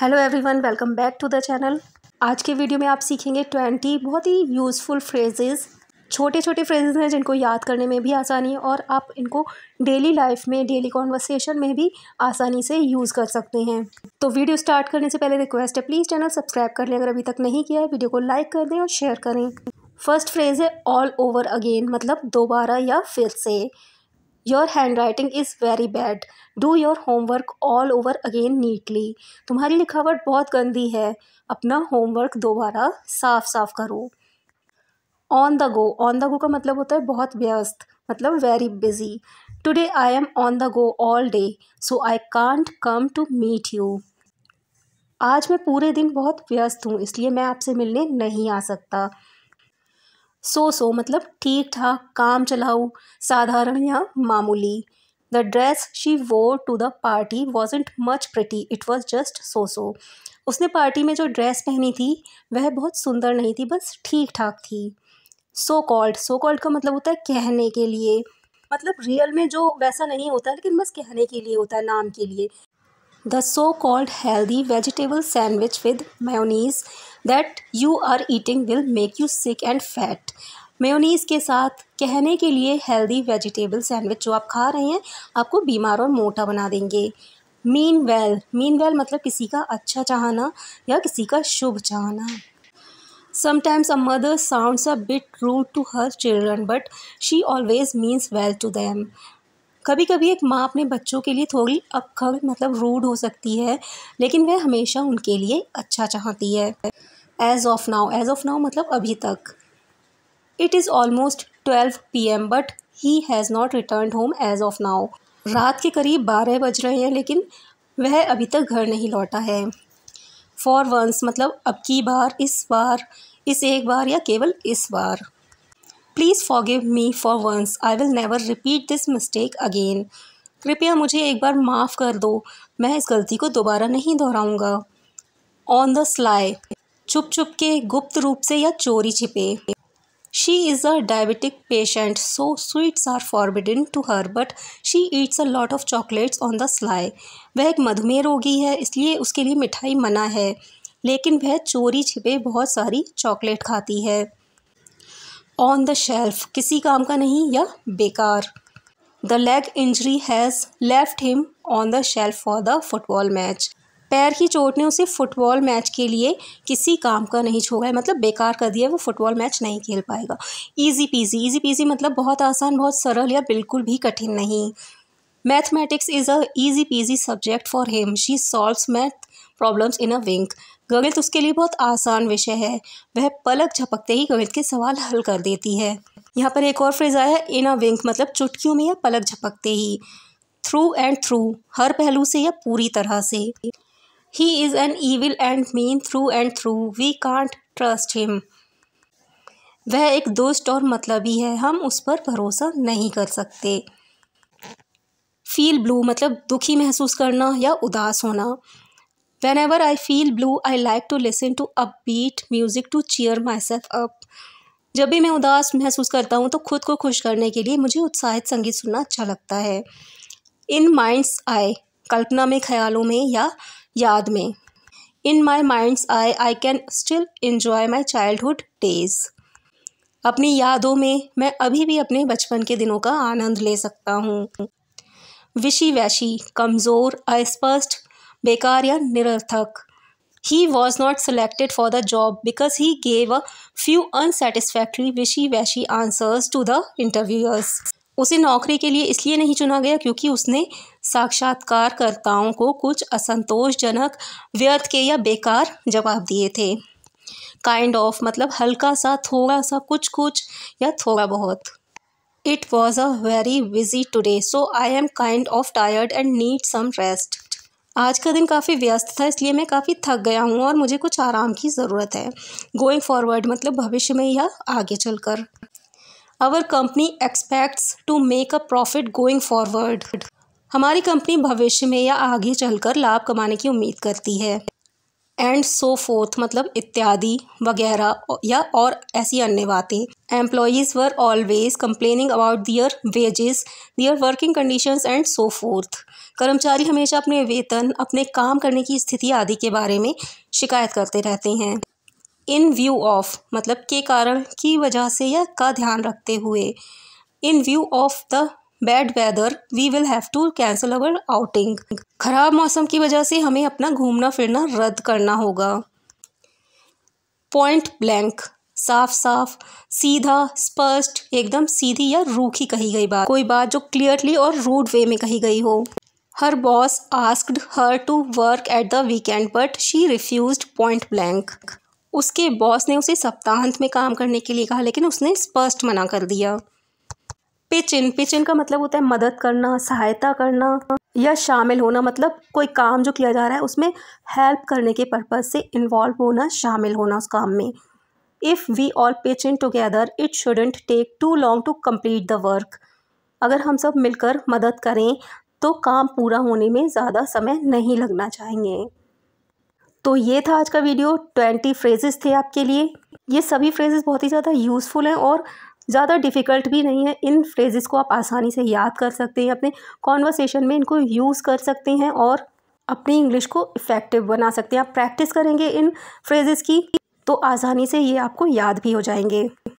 hello everyone welcome back to the channel आज के video में आप सीखेंगे ट्वेंटी बहुत ही यूज़फुल फ्रेजेस छोटे छोटे फ्रेजेस हैं जिनको याद करने में भी आसानी है और आप इनको डेली लाइफ में डेली कॉन्वर्सेशन में भी आसानी से यूज़ कर सकते हैं तो वीडियो स्टार्ट करने से पहले रिक्वेस्ट है प्लीज़ चैनल सब्सक्राइब कर लें अगर अभी तक नहीं किया है वीडियो को लाइक कर दें और शेयर करें फर्स्ट फ्रेज़ है ऑल ओवर अगेन मतलब दोबारा या फिर से your handwriting is very bad do your homework all over again neatly तुम्हारी लिखावट बहुत गंदी है अपना होमवर्क दोबारा साफ साफ करो on the go on the go का मतलब होता है बहुत व्यस्त मतलब very busy today I am on the go all day so I can't come to meet you आज मैं पूरे दिन बहुत व्यस्त हूँ इसलिए मैं आपसे मिलने नहीं आ सकता सो सो मतलब ठीक ठाक काम चलाऊ साधारण या मामूली the dress she wore to the party wasn't much pretty it was just so so उसने पार्टी में जो ड्रेस पहनी थी वह बहुत सुंदर नहीं थी बस ठीक ठाक थी सो कॉल्ड सो कॉल्ड का मतलब होता है कहने के लिए मतलब रियल में जो वैसा नहीं होता है लेकिन बस कहने के लिए होता है नाम के लिए the so called healthy vegetable sandwich with mayonnaise that you are eating will make you sick and fat mayonnaise के साथ कहने के लिए हेल्दी वेजिटेबल सैंडविच जो आप खा रहे हैं आपको बीमार और मोटा बना देंगे मीन वेल मीन वेल मतलब किसी का अच्छा चाहना या किसी का शुभ चाहना sometimes a mother sounds a bit rude to her children but she always means well to them कभी कभी एक माँ अपने बच्चों के लिए थोड़ी अक्खड़ मतलब रूड हो सकती है लेकिन वह हमेशा उनके लिए अच्छा चाहती है as of now as of now मतलब अभी तक it is almost twelve P M but he has not return home as of now रात के करीब बारह बज रहे हैं लेकिन वह अभी तक घर नहीं लौटा है फॉर वंस मतलब अब की बार इस बार इस एक बार या केवल इस बार please forgive me for once I will never repeat this mistake again कृपया मुझे एक बार माफ़ कर दो मैं इस गलती को दोबारा नहीं दोहराऊंगा ऑन द स्लाई चुप चुप के गुप्त रूप से या चोरी छिपे she is a diabetic patient so sweets are forbidden to her but she eats a lot of chocolates on the sly वह एक मधुमेह रोगी है इसलिए उसके लिए मिठाई मना है लेकिन वह चोरी छिपे बहुत सारी चॉकलेट खाती है ऑन द शेल्फ किसी काम का नहीं या बेकार the leg injury has left him on the shelf for the football match पैर की चोट ने उसे फुटबॉल मैच के लिए किसी काम का नहीं छोड़ा है मतलब बेकार कर दिया वो फुटबॉल मैच नहीं खेल पाएगा ईजी पीजी ईजी पीजी मतलब बहुत आसान बहुत सरल या बिल्कुल भी कठिन नहीं mathematics is a easy peasy subject for him she solve math problems in a wink गणित उसके लिए बहुत आसान विषय है वह पलक झपकते ही गणित के सवाल हल कर देती है यहाँ पर एक और फ्रेज आया है इन अ विंक मतलब चुटकियों में या पलक झपकते ही थ्रू एंड थ्रू हर पहलू से या पूरी तरह से ही is an evil and mean through and through we can't trust him वह एक दोस्त और मतलबी है हम उस पर भरोसा नहीं कर सकते फील ब्लू मतलब दुखी महसूस करना या उदास होना ever feel blue I like to listen to upbeat music to cheer myself up जब भी मैं उदास महसूस करता हूँ तो खुद को खुश करने के लिए मुझे उत्साहित संगीत सुनना अच्छा लगता है इन माइंड्स आई कल्पना में ख्यालों में या याद में in my minds I I can still enjoy my childhood days अपनी यादों में मैं अभी भी अपने बचपन के दिनों का आनंद ले सकता हूँ विशी वैशी कमज़ोर अस्पष्ट बेकार या निरर्थक he was not selected for the job because he gave a few unsatisfactory wishy washy answers to the interviewers उसे नौकरी के लिए इसलिए नहीं चुना गया क्योंकि उसने साक्षात्कारकर्ताओं को कुछ असंतोषजनक व्यर्थ के या बेकार जवाब दिए थे काइंड kind ऑफ of, मतलब हल्का सा थोड़ा सा कुछ कुछ या थोड़ा बहुत it was a very busy today so I am kind of tired and need some rest आज का दिन काफ़ी व्यस्त था इसलिए मैं काफ़ी थक गया हूँ और मुझे कुछ आराम की ज़रूरत है गोइंग फॉरवर्ड मतलब भविष्य में या आगे चलकर our company expects to make a profit going forward हमारी कंपनी भविष्य में या आगे चलकर लाभ कमाने की उम्मीद करती है एंड सो फोर्थ मतलब इत्यादि वगैरह या और ऐसी अन्य बातें employees were always complaining about their wages their working conditions and so forth कर्मचारी हमेशा अपने वेतन अपने काम करने की स्थिति आदि के बारे में शिकायत करते रहते हैं इन व्यू ऑफ मतलब के कारण की वजह से या का ध्यान रखते हुए in view of the bad weather we will have to cancel our outing खराब मौसम की वजह से हमें अपना घूमना फिरना रद्द करना होगा पॉइंट ब्लैंक साफ साफ सीधा स्पष्ट एकदम सीधी या रूखी कही गई बात कोई बात जो क्लियरली और रूड वे में कही गई हो her boss asked her to work at the weekend but she refuse point blank उसके बॉस ने उसे सप्ताहांत में काम करने के लिए कहा लेकिन उसने स्पष्ट मना कर दिया पिच इन पिच इन का मतलब होता है मदद करना सहायता करना या शामिल होना मतलब कोई काम जो किया जा रहा है उसमें हेल्प करने के पर्पज़ से इन्वॉल्व होना शामिल होना उस काम में if we all pitch in together it shouldn't take too long to complete the work अगर हम सब मिलकर मदद करें तो काम पूरा होने में ज़्यादा समय नहीं लगना चाहिए तो ये था आज का वीडियो ट्वेंटी फ्रेजेस थे आपके लिए ये सभी फ्रेजेस बहुत ही ज़्यादा यूज़फुल हैं और ज़्यादा डिफ़िकल्ट भी नहीं है इन फ्रेजेस को आप आसानी से याद कर सकते हैं अपने कॉन्वर्सेशन में इनको यूज़ कर सकते हैं और अपनी इंग्लिश को इफ़ेक्टिव बना सकते हैं आप प्रैक्टिस करेंगे इन फ्रेजेस की तो आसानी से ये आपको याद भी हो जाएंगे